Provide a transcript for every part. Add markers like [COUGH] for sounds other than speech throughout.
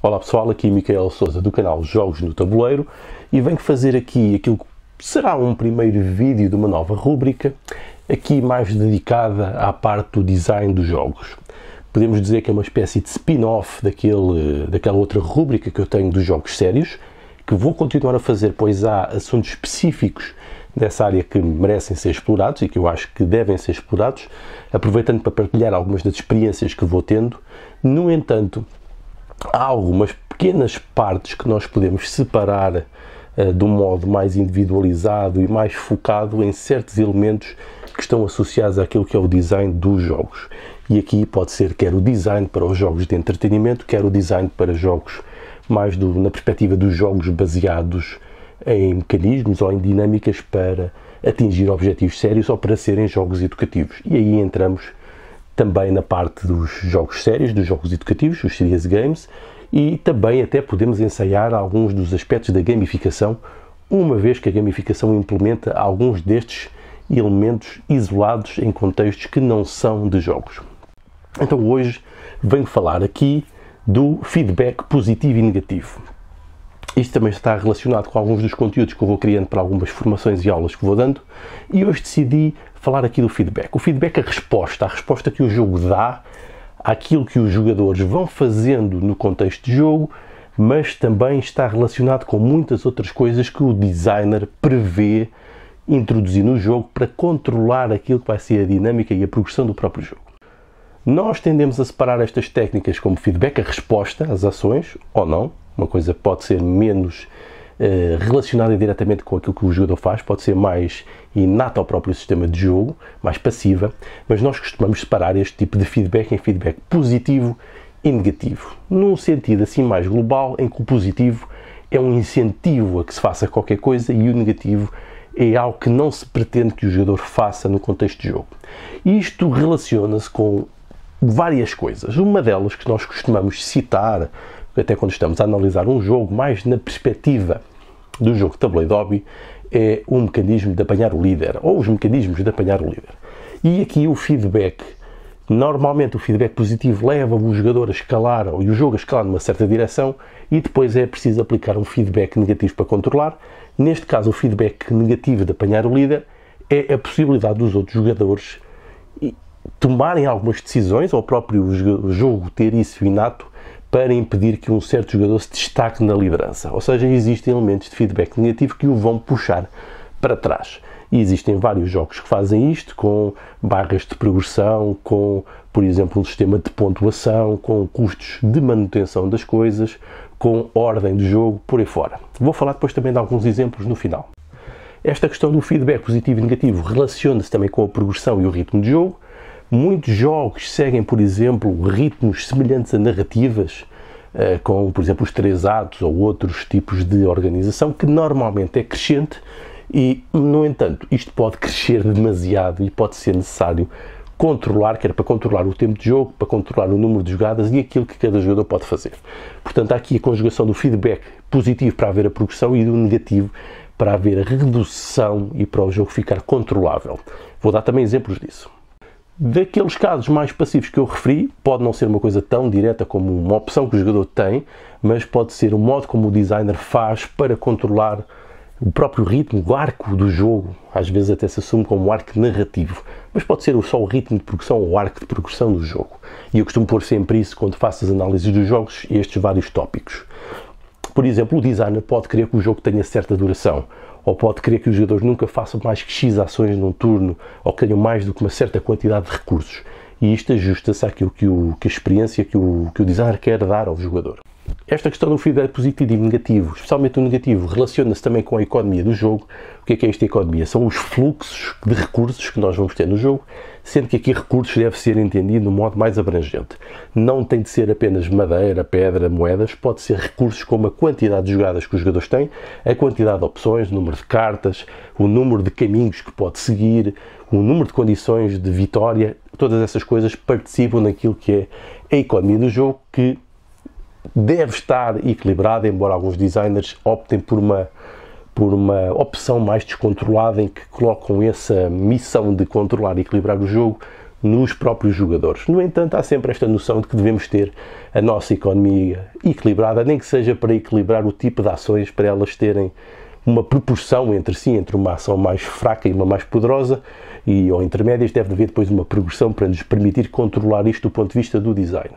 Olá pessoal, aqui é Miquel Souza do canal Jogos no Tabuleiro e venho fazer aqui aquilo que será um primeiro vídeo de uma nova rúbrica, aqui mais dedicada à parte do design dos jogos. Podemos dizer que é uma espécie de spin-off daquela outra rúbrica que eu tenho dos jogos sérios, que vou continuar a fazer, pois há assuntos específicos dessa área que merecem ser explorados e que eu acho que devem ser explorados, aproveitando para partilhar algumas das experiências que vou tendo. No entanto, há algumas pequenas partes que nós podemos separar uh, eh, do modo mais individualizado e mais focado em certos elementos que estão associados àquilo que é o design dos jogos. E aqui pode ser quer o design para os jogos de entretenimento, quer o design para jogos mais do, na perspectiva dos jogos baseados em mecanismos ou em dinâmicas para atingir objetivos sérios ou para serem jogos educativos. E aí entramos também na parte dos jogos sérios, dos jogos educativos, os Serious Games, e também até podemos ensaiar alguns dos aspectos da gamificação, uma vez que a gamificação implementa alguns destes elementos isolados em contextos que não são de jogos. Então hoje venho falar aqui do feedback positivo e negativo. Isto também está relacionado com alguns dos conteúdos que eu vou criando para algumas formações e aulas que vou dando. E hoje decidi falar aqui do feedback. O feedback é a resposta, a resposta que o jogo dá àquilo que os jogadores vão fazendo no contexto de jogo, mas também está relacionado com muitas outras coisas que o designer prevê introduzir no jogo para controlar aquilo que vai ser a dinâmica e a progressão do próprio jogo. Nós tendemos a separar estas técnicas como feedback, a resposta às ações ou não, uma coisa pode ser menos eh, relacionada diretamente com aquilo que o jogador faz, pode ser mais inata ao próprio sistema de jogo, mais passiva, mas nós costumamos separar este tipo de feedback em feedback positivo e negativo, num sentido assim mais global, em que o positivo é um incentivo a que se faça qualquer coisa e o negativo é algo que não se pretende que o jogador faça no contexto de jogo. Isto relaciona-se com várias coisas. Uma delas que nós costumamos citar até quando estamos a analisar um jogo mais na perspectiva do jogo de tabuleiro de hobby, é um mecanismo de apanhar o líder, ou os mecanismos de apanhar o líder. E aqui o feedback, normalmente o feedback positivo leva o jogador a escalar, e o jogo a escalar numa certa direção, e depois é preciso aplicar um feedback negativo para controlar. Neste caso, o feedback negativo de apanhar o líder é a possibilidade dos outros jogadores tomarem algumas decisões, ou o próprio jogo ter isso inato, para impedir que um certo jogador se destaque na liderança. Ou seja, existem elementos de feedback negativo que o vão puxar para trás. E existem vários jogos que fazem isto, com barras de progressão, com, por exemplo, um sistema de pontuação, com custos de manutenção das coisas, com ordem de jogo, por aí fora. Vou falar depois também de alguns exemplos no final. Esta questão do feedback positivo e negativo relaciona-se também com a progressão e o ritmo de jogo, Muitos jogos seguem, por exemplo, ritmos semelhantes a narrativas, eh, com, por exemplo, os três atos ou outros tipos de organização, que normalmente é crescente e, no entanto, isto pode crescer demasiado e pode ser necessário controlar, quer para controlar o tempo de jogo, para controlar o número de jogadas e aquilo que cada jogador pode fazer. Portanto, há aqui a conjugação do feedback positivo para haver a progressão e do negativo para haver a redução e para o jogo ficar controlável. Vou dar também exemplos disso. Daqueles casos mais passivos que eu referi, pode não ser uma coisa tão direta como uma opção que o jogador tem, mas pode ser o modo como o designer faz para controlar o próprio ritmo, o arco do jogo. Às vezes até se assume como um arco narrativo, mas pode ser só o ritmo de progressão ou o arco de progressão do jogo. E eu costumo pôr sempre isso quando faço as análises dos jogos, e estes vários tópicos. Por exemplo, o designer pode querer que o jogo tenha certa duração, ou pode querer que os jogadores nunca façam mais que X ações num turno, ou que tenham mais do que uma certa quantidade de recursos. E isto ajusta-se àquilo que, o, que a experiência que o, que o designer quer dar ao jogador. Esta questão do feedback positivo e negativo, especialmente o negativo, relaciona-se também com a economia do jogo. O que é, que é esta economia? São os fluxos de recursos que nós vamos ter no jogo sendo que aqui recursos deve ser entendido de um modo mais abrangente. Não tem de ser apenas madeira, pedra, moedas, pode ser recursos como a quantidade de jogadas que os jogadores têm, a quantidade de opções, o número de cartas, o número de caminhos que pode seguir, o número de condições de vitória, todas essas coisas participam naquilo que é a economia do jogo que deve estar equilibrada, embora alguns designers optem por uma por uma opção mais descontrolada em que colocam essa missão de controlar e equilibrar o jogo nos próprios jogadores. No entanto, há sempre esta noção de que devemos ter a nossa economia equilibrada, nem que seja para equilibrar o tipo de ações, para elas terem uma proporção entre si, entre uma ação mais fraca e uma mais poderosa, e ou intermédias, deve haver depois uma progressão para nos permitir controlar isto do ponto de vista do design.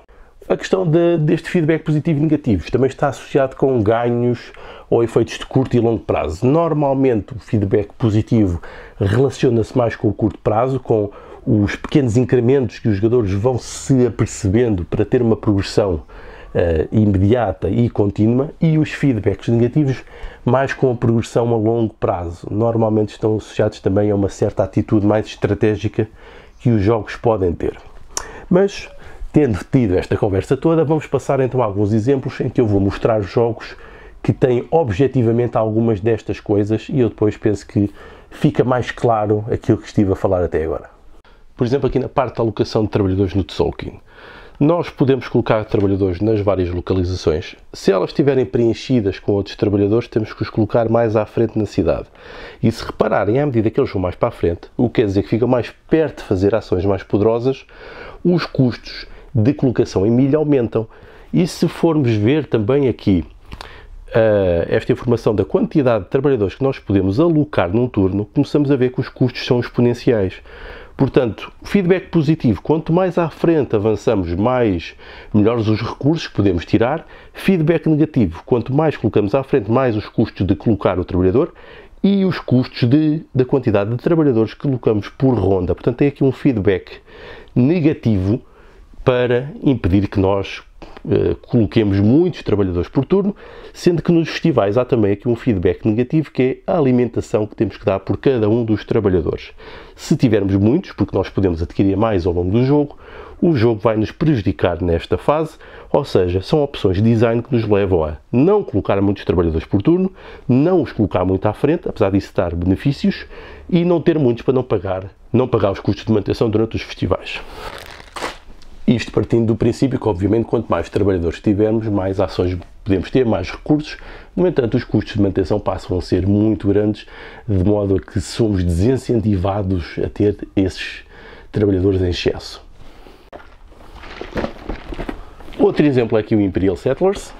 A questão de, deste feedback positivo e negativo também está associado com ganhos ou efeitos de curto e longo prazo. Normalmente, o feedback positivo relaciona-se mais com o curto prazo, com os pequenos incrementos que os jogadores vão se apercebendo para ter uma progressão uh, imediata e contínua, e os feedbacks negativos mais com a progressão a longo prazo. Normalmente estão associados também a uma certa atitude mais estratégica que os jogos podem ter. Mas Tendo tido esta conversa toda, vamos passar então a alguns exemplos em que eu vou mostrar jogos que têm objetivamente algumas destas coisas e eu depois penso que fica mais claro aquilo que estive a falar até agora. Por exemplo, aqui na parte da alocação de trabalhadores no Tzolk'in. Nós podemos colocar trabalhadores nas várias localizações. Se elas estiverem preenchidas com outros trabalhadores, temos que os colocar mais à frente na cidade. E se repararem, à medida que eles vão mais para a frente, o que quer dizer que ficam mais perto de fazer ações mais poderosas, os custos de colocação em milha aumentam. E se formos ver também aqui uh, esta informação da quantidade de trabalhadores que nós podemos alocar num turno, começamos a ver que os custos são exponenciais. Portanto, feedback positivo. Quanto mais à frente avançamos, mais melhores os recursos que podemos tirar. Feedback negativo. Quanto mais colocamos à frente, mais os custos de colocar o trabalhador e os custos de, da quantidade de trabalhadores que colocamos por ronda. Portanto, tem aqui um feedback negativo para impedir que nós uh, coloquemos muitos trabalhadores por turno, sendo que nos festivais há também aqui um feedback negativo que é a alimentação que temos que dar por cada um dos trabalhadores. Se tivermos muitos, porque nós podemos adquirir mais ao longo do jogo, o jogo vai nos prejudicar nesta fase, ou seja, são opções de design que nos levam a não colocar muitos trabalhadores por turno, não os colocar muito à frente, apesar disso dar benefícios, e não ter muitos para não pagar, não pagar os custos de manutenção durante os festivais. Isto partindo do princípio que, obviamente, quanto mais trabalhadores tivermos, mais ações podemos ter, mais recursos. No entanto, os custos de manutenção passam a ser muito grandes, de modo a que somos desincentivados a ter esses trabalhadores em excesso. Outro exemplo é aqui o Imperial Settlers.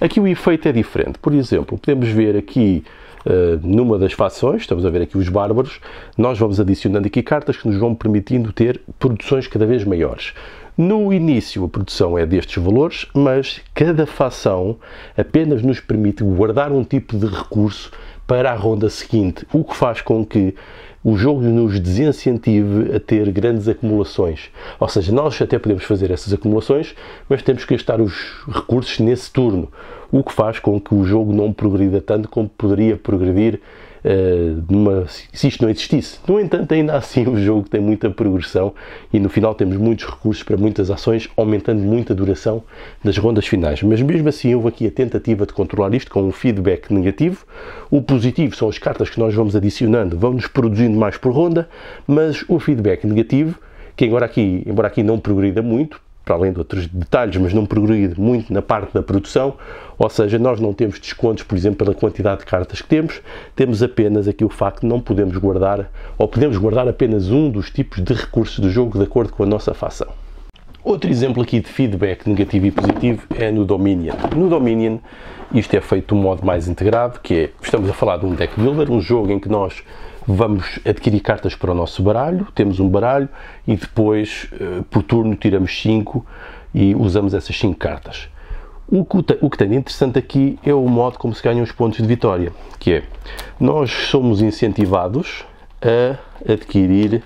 Aqui o efeito é diferente. Por exemplo, podemos ver aqui eh, numa das fações, estamos a ver aqui os bárbaros, nós vamos adicionando aqui cartas que nos vão permitindo ter produções cada vez maiores. No início a produção é destes valores, mas cada fação apenas nos permite guardar um tipo de recurso para a ronda seguinte, o que faz com que o jogo nos desincentive a ter grandes acumulações. Ou seja, nós até podemos fazer essas acumulações, mas temos que gastar os recursos nesse turno, o que faz com que o jogo não progrida tanto como poderia progredir eh, numa, se isto não existisse. No entanto, ainda assim, o jogo tem muita progressão e no final temos muitos recursos para muitas ações, aumentando muito a duração das rondas finais. Mas mesmo assim, houve aqui a tentativa de controlar isto com um feedback negativo. O positivo são as cartas que nós vamos adicionando, vão-nos produzindo mais por ronda, mas o feedback negativo que agora aqui, embora aqui não progrida muito, para além de outros detalhes, mas não progredir muito na parte da produção, ou seja, nós não temos descontos, por exemplo, pela quantidade de cartas que temos, temos apenas aqui o facto de não podemos guardar, ou podemos guardar apenas um dos tipos de recursos do jogo de acordo com a nossa fação. Outro exemplo aqui de feedback negativo e positivo é no Dominion. No Dominion, isto é feito de um modo mais integrado, que é, estamos a falar de um deck builder, um jogo em que nós vamos adquirir cartas para o nosso baralho, temos um baralho e depois, eh, por turno, tiramos 5 e usamos essas 5 cartas. O que, tem de interessante aqui é o modo como se ganham os pontos de vitória, que é, nós somos incentivados a adquirir,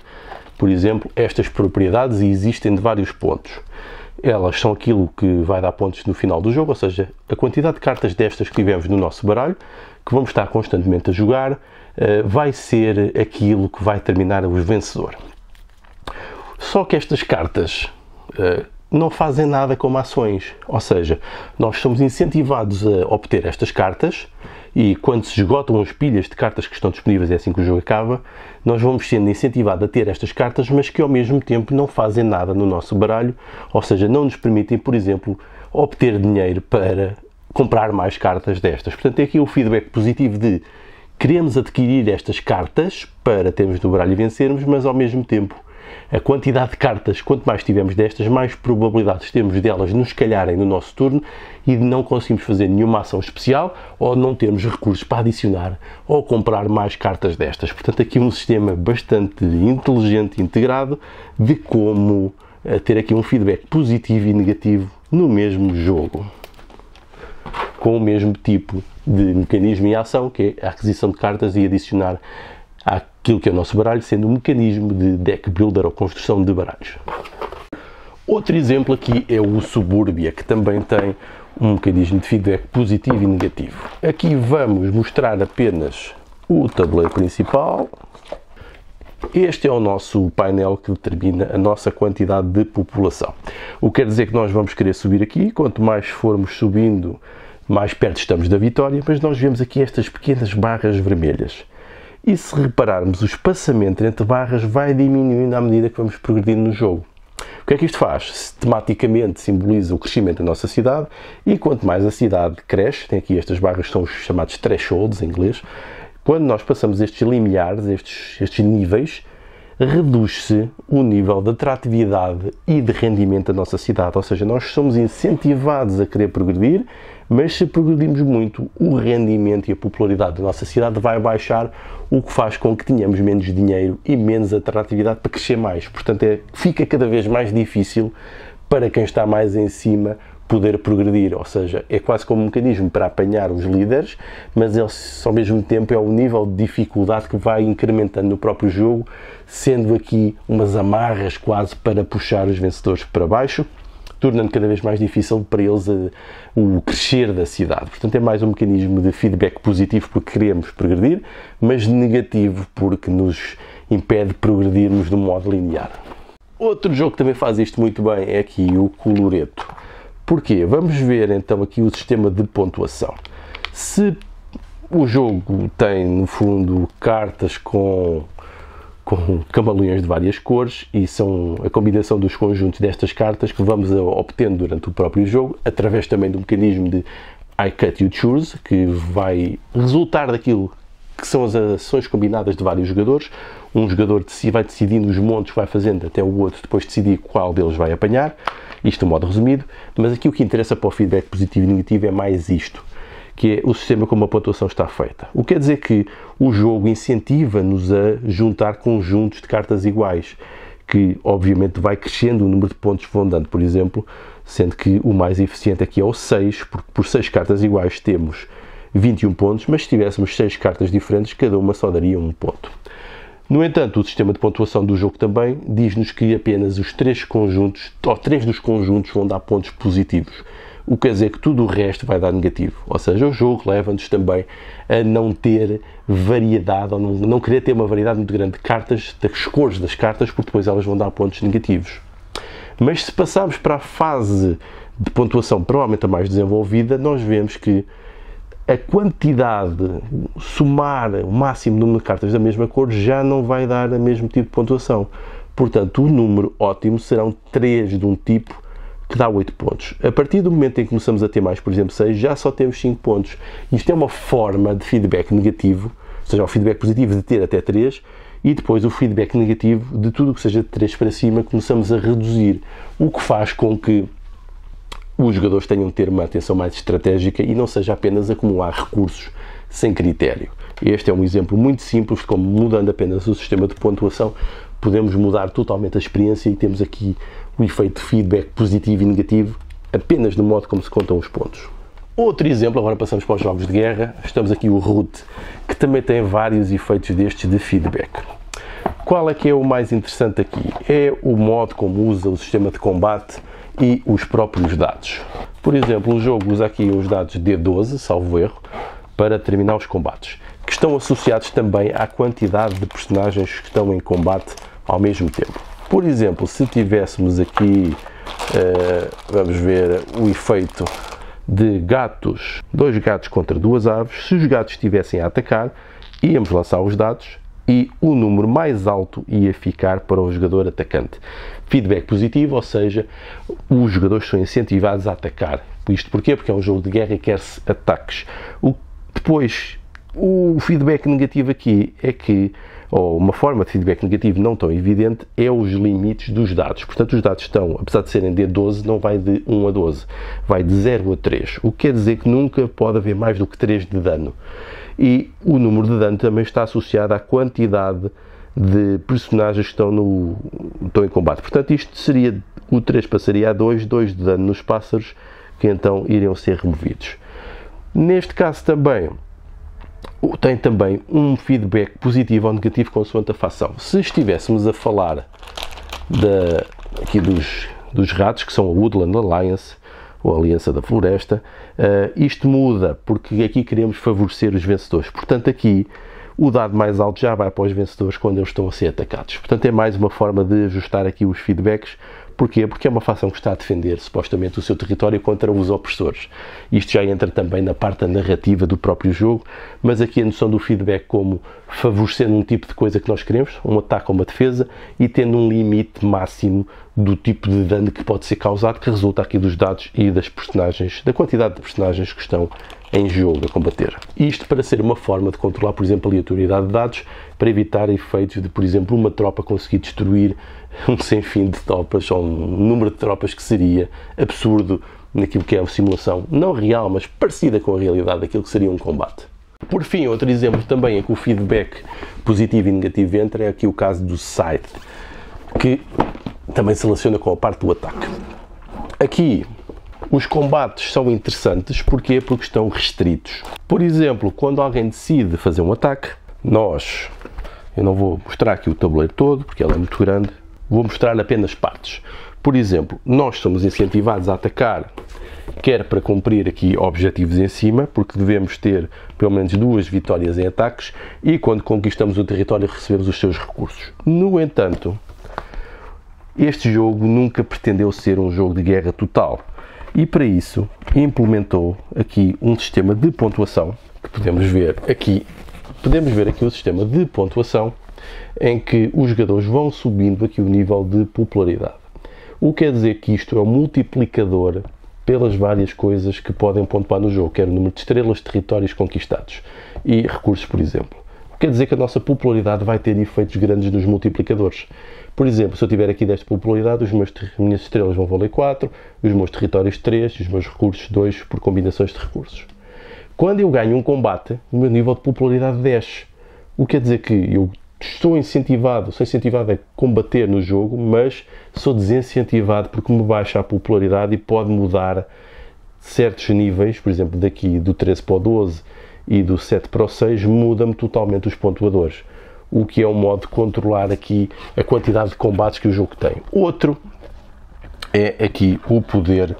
por exemplo, estas propriedades e existem de vários pontos. Elas são aquilo que vai dar pontos no final do jogo, ou seja, a quantidade de cartas destas que tivemos no nosso baralho, que vamos estar constantemente a jogar, eh, vai ser aquilo que vai terminar o vencedor. Só que estas cartas eh, não fazem nada como ações, ou seja, nós somos incentivados a obter estas cartas e quando se esgotam as pilhas de cartas que estão disponíveis, é assim que o jogo acaba, nós vamos sendo incentivados a ter estas cartas, mas que ao mesmo tempo não fazem nada no nosso baralho, ou seja, não nos permitem, por exemplo, obter dinheiro para comprar mais cartas destas. Portanto, é aqui o feedback positivo de Queremos adquirir estas cartas para termos no baralho e vencermos, mas ao mesmo tempo a quantidade de cartas, quanto mais tivermos destas, mais probabilidades temos delas nos calharem no nosso turno e de não conseguirmos fazer nenhuma ação especial ou não termos recursos para adicionar ou comprar mais cartas destas. Portanto, aqui um sistema bastante inteligente, integrado, de como eh, ter aqui um feedback positivo e negativo no mesmo jogo, com o mesmo tipo de mecanismo em ação, que é a aquisição de cartas e adicionar aquilo que é o nosso baralho, sendo um mecanismo de deck builder ou construção de baralhos. Outro exemplo aqui é o Suburbia, que também tem um mecanismo de feedback positivo e negativo. Aqui vamos mostrar apenas o tabuleiro principal. Este é o nosso painel que determina a nossa quantidade de população. O que quer dizer que nós vamos querer subir aqui, quanto mais formos subindo, mais perto estamos da vitória, mas nós vemos aqui estas pequenas barras vermelhas. E se repararmos, o espaçamento entre barras vai diminuindo à medida que vamos progredindo no jogo. O que é que isto faz? Tematicamente simboliza o crescimento da nossa cidade e quanto mais a cidade cresce, tem aqui estas barras são os chamados thresholds em inglês, quando nós passamos estes limiares, estes, estes níveis, reduz-se o nível de atratividade e de rendimento da nossa cidade. Ou seja, nós somos incentivados a querer progredir, mas se progredirmos muito, o rendimento e a popularidade da nossa cidade vai baixar, o que faz com que tenhamos menos dinheiro e menos atratividade para crescer mais. Portanto, é, fica cada vez mais difícil para quem está mais em cima poder progredir, ou seja, é quase como um mecanismo para apanhar os líderes, mas ele, ao mesmo tempo é o nível de dificuldade que vai incrementando no próprio jogo, sendo aqui umas amarras quase para puxar os vencedores para baixo, tornando cada vez mais difícil para eles a, eh, o crescer da cidade. Portanto, é mais um mecanismo de feedback positivo porque queremos progredir, mas negativo porque nos impede de progredirmos de um modo linear. Outro jogo que também faz isto muito bem é aqui o Coloreto. Porquê? Vamos ver então aqui o sistema de pontuação. Se o jogo tem, no fundo, cartas com, com camaleões de várias cores e são a combinação dos conjuntos destas cartas que vamos obtendo durante o próprio jogo, através também do mecanismo de I Cut You Choose, que vai resultar daquilo que são as ações combinadas de vários jogadores. Um jogador vai decidindo os montes que vai fazendo até o outro depois decidir qual deles vai apanhar. Isto de modo resumido, mas aqui o que interessa para o feedback positivo e negativo é mais isto, que é o sistema como a pontuação está feita. O que quer dizer que o jogo incentiva-nos a juntar conjuntos de cartas iguais, que obviamente vai crescendo o número de pontos que vão dando, por exemplo, sendo que o mais eficiente aqui é o 6, porque por 6 cartas iguais temos 21 pontos, mas se tivéssemos 6 cartas diferentes, cada uma só daria um ponto. No entanto, o sistema de pontuação do jogo também diz-nos que apenas os três conjuntos, ou três dos conjuntos, vão dar pontos positivos. O que quer dizer que tudo o resto vai dar negativo. Ou seja, o jogo leva-nos também a não ter variedade, ou não, não querer ter uma variedade muito grande de cartas, das cores das cartas, porque depois elas vão dar pontos negativos. Mas se passarmos para a fase de pontuação provavelmente a mais desenvolvida, nós vemos que a quantidade, somar o máximo número de cartas da mesma cor, já não vai dar o mesmo tipo de pontuação. Portanto, o número ótimo serão 3 de um tipo que dá 8 pontos. A partir do momento em que começamos a ter mais, por exemplo, 6, já só temos 5 pontos. Isto é uma forma de feedback negativo, ou seja, o feedback positivo de ter até 3, e depois o feedback negativo de tudo o que seja de 3 para cima, começamos a reduzir, o que faz com que os jogadores tenham de ter uma atenção mais estratégica e não seja apenas acumular recursos sem critério. Este é um exemplo muito simples de como, mudando apenas o sistema de pontuação, podemos mudar totalmente a experiência e temos aqui o efeito de feedback positivo e negativo apenas no modo como se contam os pontos. Outro exemplo, agora passamos para os jogos de guerra, estamos aqui o Root, que também tem vários efeitos destes de feedback. Qual é que é o mais interessante aqui? É o modo como usa o sistema de combate e os próprios dados. Por exemplo, o jogo usa aqui os dados D12, salvo erro, para determinar os combates, que estão associados também à quantidade de personagens que estão em combate ao mesmo tempo. Por exemplo, se tivéssemos aqui, uh, vamos ver o efeito de gatos, dois gatos contra duas aves, se os gatos estivessem a atacar, íamos lançar os dados e o número mais alto ia ficar para o jogador atacante. Feedback positivo, ou seja, os jogadores são incentivados a atacar. Isto porquê? Porque é um jogo de guerra e quer-se ataques. O, depois, o feedback negativo aqui é que, ou uma forma de feedback negativo não tão evidente, é os limites dos dados. Portanto, os dados estão, apesar de serem de 12, não vai de 1 a 12, vai de 0 a 3. O que quer dizer que nunca pode haver mais do que 3 de dano. E o número de dano também está associado à quantidade de personagens que estão, no, estão em combate. Portanto, isto seria o 3 passaria a 2, 2 de dano nos pássaros, que então iriam ser removidos. Neste caso também tem também um feedback positivo ou negativo consoante a fação. Se estivéssemos a falar da, aqui dos, dos ratos, que são a Woodland Alliance, ou Aliança da Floresta. Uh, isto muda porque aqui queremos favorecer os vencedores. Portanto, aqui o dado mais alto já vai para os vencedores quando eles estão a ser atacados. Portanto, é mais uma forma de ajustar aqui os feedbacks Porquê? Porque é uma facção que está a defender supostamente o seu território contra os opressores. Isto já entra também na parte da narrativa do próprio jogo, mas aqui a noção do feedback como favorecendo um tipo de coisa que nós queremos, um ataque ou uma defesa, e tendo um limite máximo do tipo de dano que pode ser causado, que resulta aqui dos dados e das personagens, da quantidade de personagens que estão em jogo a combater. Isto para ser uma forma de controlar, por exemplo, a aleatoriedade de dados, para evitar efeitos de, por exemplo, uma tropa conseguir destruir [LAUGHS] um sem fim de tropas ou um número de tropas que seria absurdo naquilo que é uma simulação não real, mas parecida com a realidade daquilo que seria um combate. Por fim, outro exemplo também em é que o feedback positivo e negativo entra é aqui o caso do site, que também se relaciona com a parte do ataque. Aqui os combates são interessantes porque porque estão restritos. Por exemplo, quando alguém decide fazer um ataque, nós, eu não vou mostrar aqui o tabuleiro todo porque ele é muito grande, vou mostrar apenas partes. Por exemplo, nós somos incentivados a atacar, quer para cumprir aqui objetivos em cima, porque devemos ter pelo menos duas vitórias em ataques, e quando conquistamos o território recebemos os seus recursos. No entanto, este jogo nunca pretendeu ser um jogo de guerra total e para isso implementou aqui um sistema de pontuação que podemos ver aqui. Podemos ver aqui o sistema de pontuação em que os jogadores vão subindo aqui o nível de popularidade. O que quer dizer que isto é um multiplicador pelas várias coisas que podem pontuar no jogo, quer o número de estrelas, territórios conquistados e recursos, por exemplo. Quer dizer que a nossa popularidade vai ter efeitos grandes nos multiplicadores. Por exemplo, se eu tiver aqui de popularidade, os meus, as minhas estrelas vão valer 4, os meus territórios 3, os meus recursos 2 por combinações de recursos. Quando eu ganho um combate, o meu nível de popularidade desce. O que quer dizer que eu estou incentivado, sou incentivado a combater no jogo, mas sou desincentivado porque me baixa a popularidade e pode mudar certos níveis, por exemplo, daqui do 13 para o 12 e do 7 para o 6, muda-me totalmente os pontuadores o que é um modo de controlar aqui a quantidade de combates que o jogo tem. Outro é aqui o poder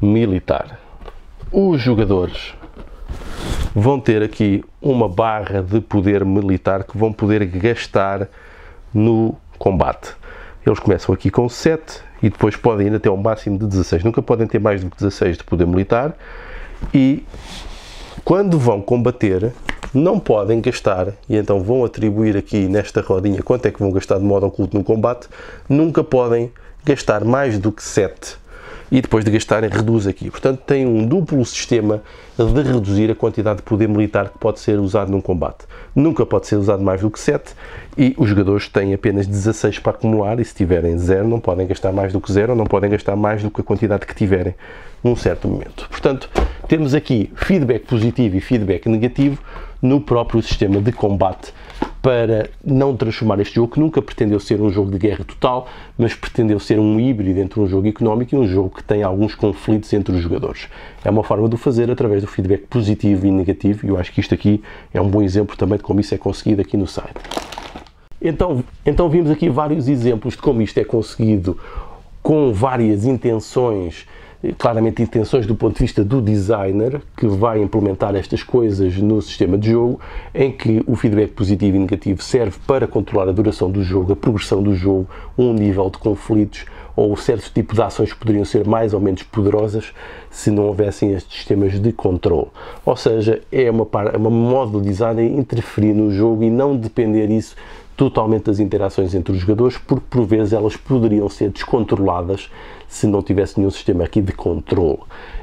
militar. Os jogadores vão ter aqui uma barra de poder militar que vão poder gastar no combate. Eles começam aqui com 7 e depois podem ir até um máximo de 16. Nunca podem ter mais do que 16 de poder militar. E quando vão combater, não podem gastar, e então vão atribuir aqui nesta rodinha quanto é que vão gastar de modo oculto no combate, nunca podem gastar mais do que 7 e depois de gastarem reduz aqui. Portanto, tem um duplo sistema de reduzir a quantidade de poder militar que pode ser usado num combate. Nunca pode ser usado mais do que 7 e os jogadores têm apenas 16 para acumular e se tiverem 0 não podem gastar mais do que 0 ou não podem gastar mais do que a quantidade que tiverem num certo momento. Portanto, temos aqui feedback positivo e feedback negativo no próprio sistema de combate para não transformar este jogo, que nunca pretendeu ser um jogo de guerra total, mas pretendeu ser um híbrido entre um jogo económico e um jogo que tem alguns conflitos entre os jogadores. É uma forma de o fazer através do feedback positivo e negativo, e eu acho que isto aqui é um bom exemplo também de como isso é conseguido aqui no site. Então, então vimos aqui vários exemplos de como isto é conseguido com várias intenções eh, claramente intenções do ponto de vista do designer que vai implementar estas coisas no sistema de jogo, em que o feedback positivo e negativo serve para controlar a duração do jogo, a progressão do jogo, um nível de conflitos ou certo tipo de ações que poderiam ser mais ou menos poderosas se não houvessem estes sistemas de controle. Ou seja, é uma, par, é uma modo de interferir no jogo e não depender isso totalmente das interações entre os jogadores, porque por vezes elas poderiam ser descontroladas se não tivesse nenhum sistema aqui de controle.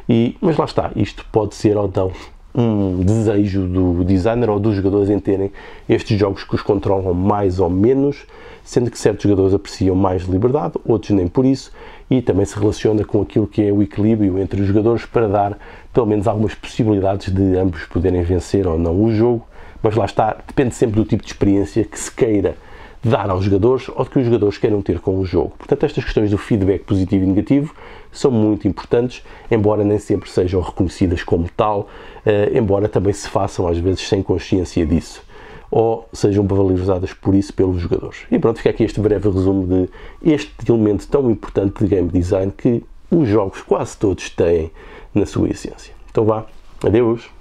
E, mas lá está, isto pode ser ou não um desejo do designer ou dos jogadores em terem estes jogos que os controlam mais ou menos, sendo que certos jogadores apreciam mais liberdade, outros nem por isso, e também se relaciona com aquilo que é o equilíbrio entre os jogadores para dar pelo menos algumas possibilidades de ambos poderem vencer ou não o jogo, mas lá está, depende sempre do tipo de experiência que se queira dar aos jogadores ou de que os jogadores queiram ter com o jogo. Portanto, estas questões do feedback positivo e negativo são muito importantes, embora nem sempre sejam reconhecidas como tal, eh, embora também se façam às vezes sem consciência disso ou sejam valorizadas por isso pelos jogadores. E pronto, fica aqui este breve resumo de este elemento tão importante de game design que os jogos quase todos têm na sua essência. Então vá, adeus!